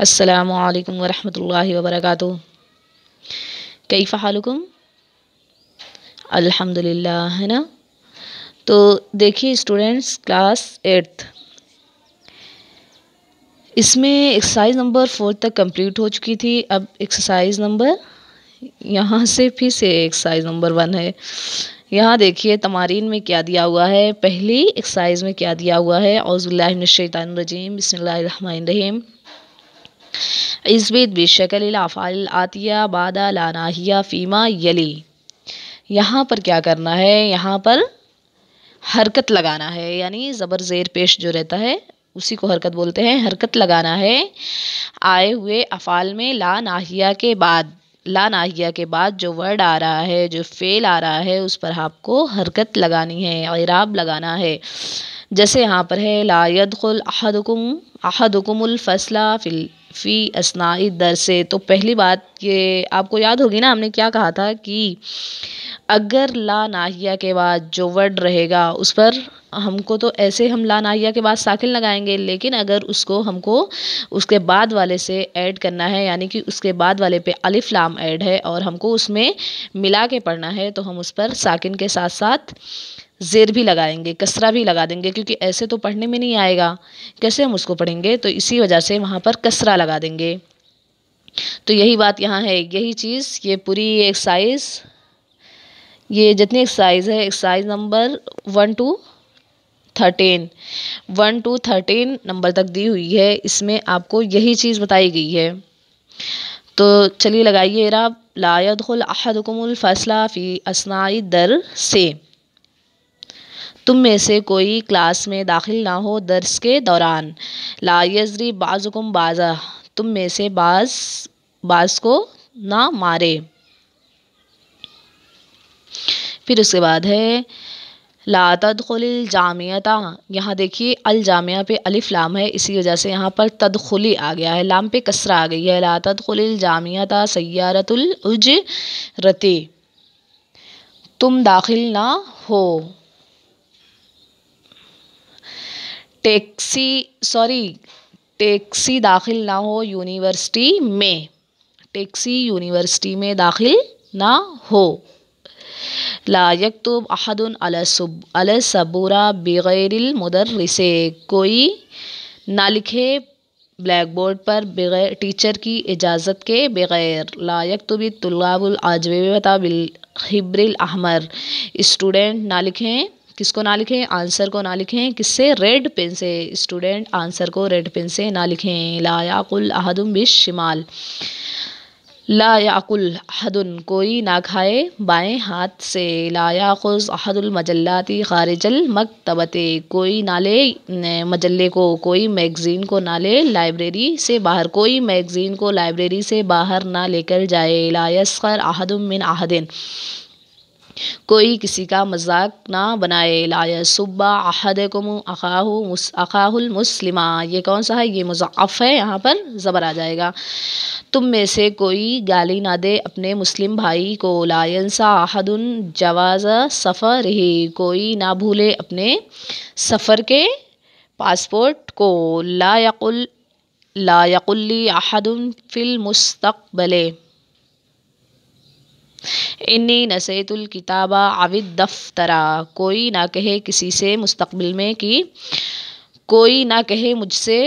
असलकम वरहमल वबरक कैफ़ा हालकुम अल्हम्दुलिल्लाह है ना तो देखिए स्टूडेंट्स क्लास एट्थ इसमें एक्सरसाइज नंबर फोर तक कंप्लीट हो चुकी थी अब एक्सरसाइज नंबर यहाँ से फिर से एक्सरसाइज नंबर वन है यहाँ देखिए तमारीन में क्या दिया हुआ है पहली एक्सरसाइज में क्या दिया हुआ है रजीम बसमीम इसबीत बेशकल अफ़ाल आतिया बादा लानाहिया फ़ीमा यली यहाँ पर क्या करना है यहाँ पर हरकत लगाना है यानी ज़बर ज़ेर पेश जो रहता है उसी को हरकत बोलते हैं हरकत लगाना है आए हुए अफ़ाल में ला नाहिया के बाद ला नाहिया के बाद जो वर्ड आ रहा है जो फेल आ रहा है उस पर आपको हरकत लगानी है और लगाना है जैसे यहाँ पर है लायद खुल अहदकुम अहदकुमुल फ़सला फ़िल फ़ी असनाई दर से तो पहली बात ये आपको याद होगी ना हमने क्या कहा था कि अगर ला नाहिया के बाद जो वर्ड रहेगा उस पर हमको तो ऐसे हम ला नाहिया के बाद साखिल लगाएंगे लेकिन अगर उसको हमको उसके बाद वाले से ऐड करना है यानी कि उसके बाद वाले पे अलिफ लाम ऐड है और हमको उसमें मिला के पढ़ना है तो हम उस पर साकििन के साथ साथ ज़ेर भी लगाएंगे कसरा भी लगा देंगे क्योंकि ऐसे तो पढ़ने में नहीं आएगा कैसे हम उसको पढ़ेंगे तो इसी वजह से वहाँ पर कसरा लगा देंगे तो यही बात यहाँ है यही चीज़ ये पूरी एक्सरसाइज ये जितनी एक्सरसाइज है exercise number one two thirteen one two thirteen number तक दी हुई है इसमें आपको यही चीज़ बताई गई है तो चलिए लगाइए इरा लायद अहदकुमुल फैसला फ़ी असनाई दर से तुम में से कोई क्लास में दाखिल ना हो दर्स के दौरान ला बाज़ुकुम बाज़ा तुम में से बाज़ बाज़ को ना मारे फिर उसके बाद है लातदखुल जामियता यहाँ देखिए अल जामिया पे अलिफ लाम है इसी वजह से यहाँ पर तदखुली आ गया है लाम पे कसरा आ गई है लातदखुल जामियता सैारतुल उज रती तुम दाखिल ना हो टैक्सी सॉरी टैक्सी दाखिल ना हो यूनिवर्सिटी में टैक्सी यूनिवर्सिटी में दाखिल ना हो ला यकतुब तो अल अलसबूरा बग़ैर मदरस कोई ना लिखे ब्लैक बोर्ड पर बगैर टीचर की इजाज़त के बगैर लायक तो भी तुल्लाबुल बिल हिब्रिल अहमर स्टूडेंट ना लिखें किसको ना लिखें आंसर को ना लिखें किससे रेड पेन से स्टूडेंट आंसर को रेड पेन से ना लिखें ला याकुल अहदुम बिश शिमाल ला याकुल अहदुन कोई ना खाए बाएं हाथ से ला याकुज अहदुल मजल्लाती खारिजल मकतबते कोई ना ले मजल्ले को कोई मैगज़ीन को ना ले लाइब्रेरी से बाहर कोई मैगज़ीन को लाइब्रेरी से बाहर ना लेकर जाए ला यसकर अहदुम मिन अहदिन कोई किसी का मजाक ना बनाए लाया सुबा अहदकुम अखाहु अखाहुल मुस्लिमा ये कौन सा है ये मुजाफ़ है यहाँ पर ज़बर आ जाएगा तुम में से कोई गाली ना दे अपने मुस्लिम भाई को लायनसा अहदुन जवाज़ सफ़र ही कोई ना भूले अपने सफ़र के पासपोर्ट को लायकुल लायकुल्ली अहदुन फ़िल मुस्तबले इन्नी नसीतुल किताबा आविद दफ्तरा कोई ना कहे किसी से मुस्तकबिल में कि कोई ना कहे मुझसे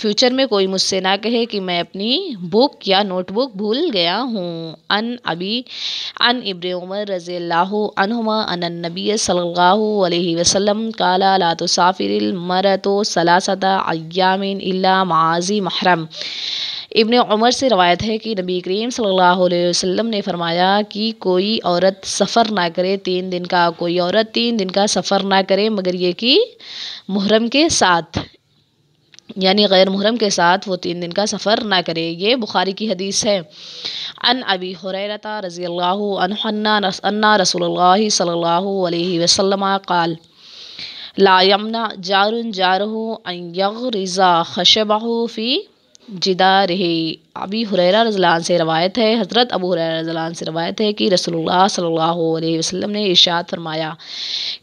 फ्यूचर में कोई मुझसे ना कहे कि मैं अपनी बुक या नोटबुक भूल गया हूँ अन अबी अन इब्र उमर रज़ी अनहुमा अन नबी सल्लल्लाहु अलैहि वसल्लम काला ला तो साफिर मरतो सलासता अयामिन इल्ला माजी महरम इब्ने उमर से रवायत है कि नबी करीम सल्लल्लाहु अलैहि वसल्लम ने फरमाया कि कोई औरत सफ़र ना करे तीन दिन का कोई औरत तीन दिन का सफ़र ना करे मगर ये कि मुहरम के साथ यानी गैर मुहरम के साथ वो तीन दिन का सफ़र ना करे ये बुखारी की हदीस है अन अबी हुरैरा रज़ी अल्लाह रसूलुल्लाह सल्लल्लाहु अलैहि वसल्लम काल ला यमना जारुन जारहू अन यगरिजा खशबहू फ़ी जिदा रही अबी हुरैरा रजलान से रवायत है हज़रत अबू हुरैरा रजलान से रवायत है कि रसोल्ला सल्ला वसलम ने इशाद फरमाया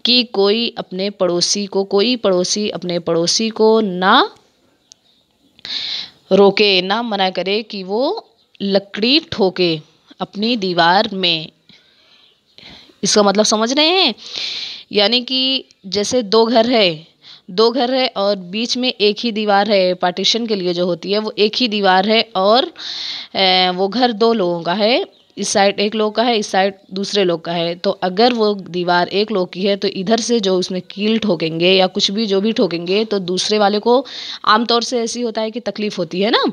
कि कोई अपने पड़ोसी को कोई पड़ोसी अपने पड़ोसी को ना रोके ना मना करे कि वो लकड़ी ठोके अपनी दीवार में इसका मतलब समझ रहे हैं यानी कि जैसे दो घर है दो घर है और बीच में एक ही दीवार है पार्टीशन के लिए जो होती है वो एक ही दीवार है और वो घर दो लोगों का है इस साइड एक लोग का है इस साइड दूसरे लोग का है तो अगर वो दीवार एक लोग की है तो इधर से जो उसमें कील ठोकेंगे या कुछ भी जो भी ठोकेंगे तो दूसरे वाले को आमतौर से ऐसी होता है कि तकलीफ़ होती है ना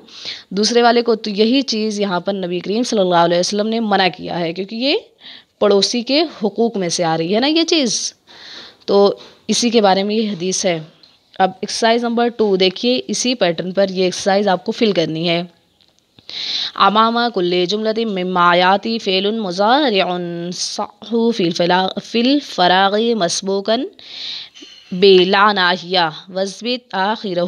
दूसरे वाले को तो यही चीज़ यहाँ पर नबी करीम सल्लल्लाहु अलैहि वसल्लम ने मना किया है क्योंकि ये पड़ोसी के हकूक़ में से आ रही है ना ये चीज़ तो इसी के बारे में ये हदीस है अब एक्सरसाइज नंबर टू देखिए इसी पैटर्न पर ये एक्सरसाइज आपको फिल करनी है अमामा कुल्ले जुमलती मायाती फ़ेल मुज़ारू फ़िल फला फ़रागी मसबूकन बेलानाहिया वजबित आखिर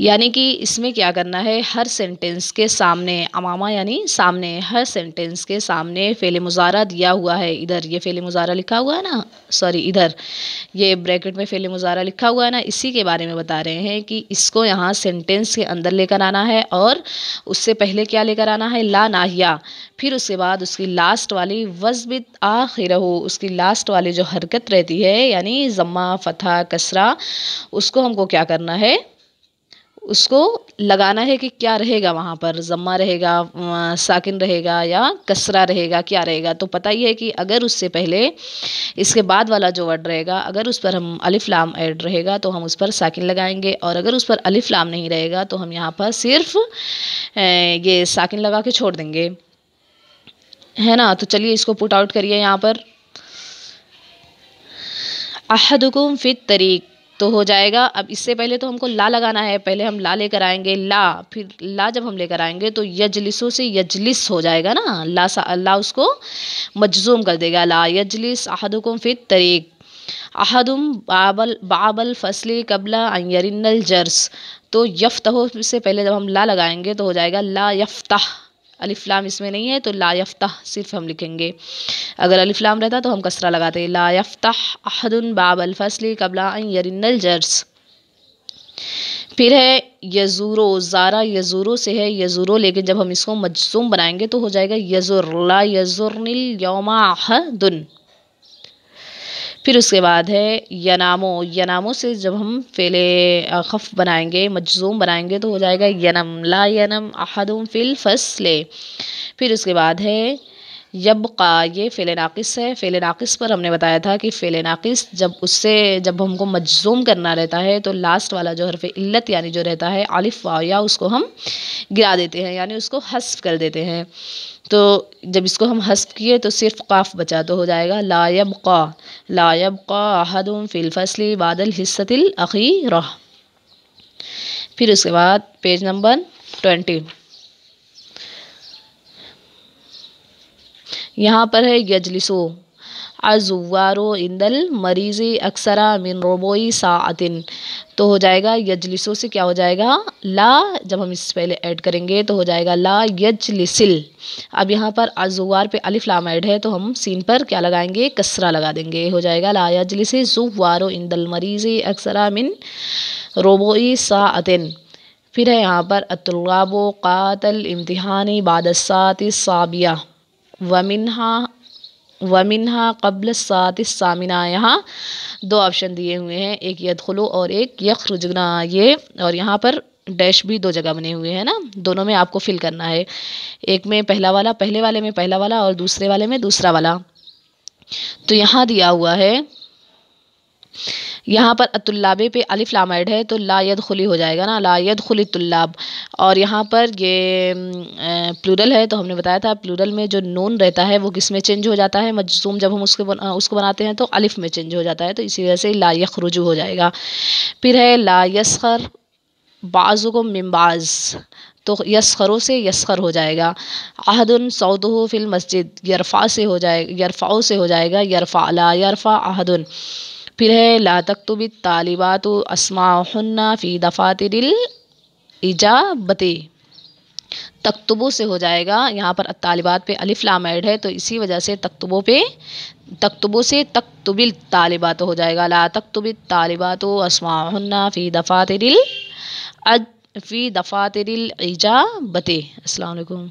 यानी कि इसमें क्या करना है हर सेंटेंस के सामने अमामा यानी सामने हर सेंटेंस के सामने फ़ेल मुजारा दिया हुआ है इधर ये फ़ेल मुजारा लिखा हुआ है ना सॉरी इधर ये ब्रैकेट में फ़ेल मुजारा लिखा हुआ है ना इसी के बारे में बता रहे हैं कि इसको यहाँ सेंटेंस के अंदर लेकर आना है और उससे पहले क्या लेकर आना है ला नाहिया फिर उसके बाद उसकी लास्ट वाली वजबित आखिर हो उसकी लास्ट वाली जो हरकत रहती है यानी ज़म्मा फ़तः कसरा उसको हमको क्या करना है उसको लगाना है कि क्या रहेगा वहाँ पर ज़म्मा रहेगा साकिन रहेगा या कसरा रहेगा क्या रहेगा तो पता ही है कि अगर उससे पहले इसके बाद वाला जो वर्ड रहेगा अगर उस पर हम अलिफ लाम ऐड रहेगा तो हम उस पर साकिन लगाएंगे और अगर उस पर अलिफ लाम नहीं रहेगा तो हम यहाँ पर सिर्फ ये साकिन लगा के छोड़ देंगे है ना तो चलिए इसको पुट आउट करिए यहाँ पर अहदकुम फित तरीक़ तो हो जाएगा अब इससे पहले तो हमको ला लगाना है पहले हम ला लेकर आएंगे ला फिर ला जब हम लेकर आएंगे तो यजलिसों से यजलिस हो जाएगा ना ला सा ला उसको मजजूम कर देगा ला यजलिस अहदुकुम फित तरीक अहदुम बाबल बाबल फसले कबला अयरिनल जर्स तो यफ्तहो से पहले जब हम ला लगाएंगे तो हो जाएगा ला यफ़्ता अलिफ्लाम इसमें नहीं है तो ला सिर्फ हम लिखेंगे अगर अलिफ्लाम रहता तो हम कसरा लगाते ला अहदन बाब अलफसली कबला यरिनल जर्स फिर है यजूरो ज़ारा यजूरो से है यजूरो लेकिन जब हम इसको मजसूम बनाएंगे तो हो जाएगा यजुर ला योमा यौमा फिर उसके बाद है यनामो यनामो से जब हम फेले खफ बनाएंगे मजजूम बनाएंगे तो हो जाएगा यनम ला यनम अहदम फिल फसले फिर उसके बाद है यब का ये फेले नाक़िस है फेले नाक़िस पर हमने बताया था कि फेले नाक़िस जब उससे जब हमको मजजूम करना रहता है तो लास्ट वाला जो हरफ इल्लत यानी जो रहता है आलिफ वाव या उसको हम गिरा देते हैं यानी उसको हस्फ कर देते हैं तो जब इसको हम हस्फ किए तो सिर्फ काफ बचा तो हो जाएगा लायब का लायब का अहदम फ़िलफसली बादल हिस्सतिल अखी रह फिर उसके बाद पेज नंबर ट्वेंटी यहाँ पर है यजलिसो अजुवारो इंदल मरीज़ अक्सरा मिन रोबोई सातिन तो हो जाएगा यजलिसो से क्या हो जाएगा ला जब हम इस पहले ऐड करेंगे तो हो जाएगा ला यजलिसिल अब यहाँ पर अजुवार पे अलिफ लाम ऐड है तो हम सीन पर क्या लगाएंगे कसरा लगा देंगे हो जाएगा ला यजलिस जुवारो इंदल मरीज़ अक्सरा मिन रोबोई सातिन फिर है यहाँ पर अतुलगाबो कातल इम्तहानी बादसात साबिया वमिनहा वमिनहा कबल सात यहाँ दो ऑप्शन दिए हुए हैं एक यदखलो और एक यख रुजगना ये और यहाँ पर डैश भी दो जगह बने हुए हैं ना दोनों में आपको फिल करना है एक में पहला वाला पहले वाले में पहला वाला और दूसरे वाले में दूसरा वाला तो यहाँ दिया हुआ है यहाँ पर अतुल्लाबे पे अलिफ लामाइड है तो लायद खुली हो जाएगा ना लायद खुली तुल्लाब और यहाँ पर ये प्लूरल है तो हमने बताया था प्लूरल में जो नून रहता है वो किस में चेंज हो जाता है मजसूम जब हम उसके बना, उसको बनाते हैं तो अलिफ में चेंज हो जाता है तो इसी वजह से ला रुजू हो जाएगा फिर है ला यसखर बाज़ु को मिम्बाज़ तो यसखरों से यसखर हो जाएगा अहदुन सऊदह फिल मस्जिद यरफा से हो जाएगा यरफ़ाओ से हो जाएगा यरफ़ा ला यरफ़ा अहदुन फिर है ला तालिबा तालिबात असमाहन्ना फ़ी ईजा इजाबते तकतुबों से हो जाएगा यहाँ पर तालिबात पे अलिफ लाम ऐड है तो इसी वजह से तकतुबों पे तकतबो से तकतुबिल तालिबात हो जाएगा ला तकतुबिल तालिबात असमाहन्ना फ़ी दफ़ा अज फ़ी दफ़ातिल इजाबते अस्सलाम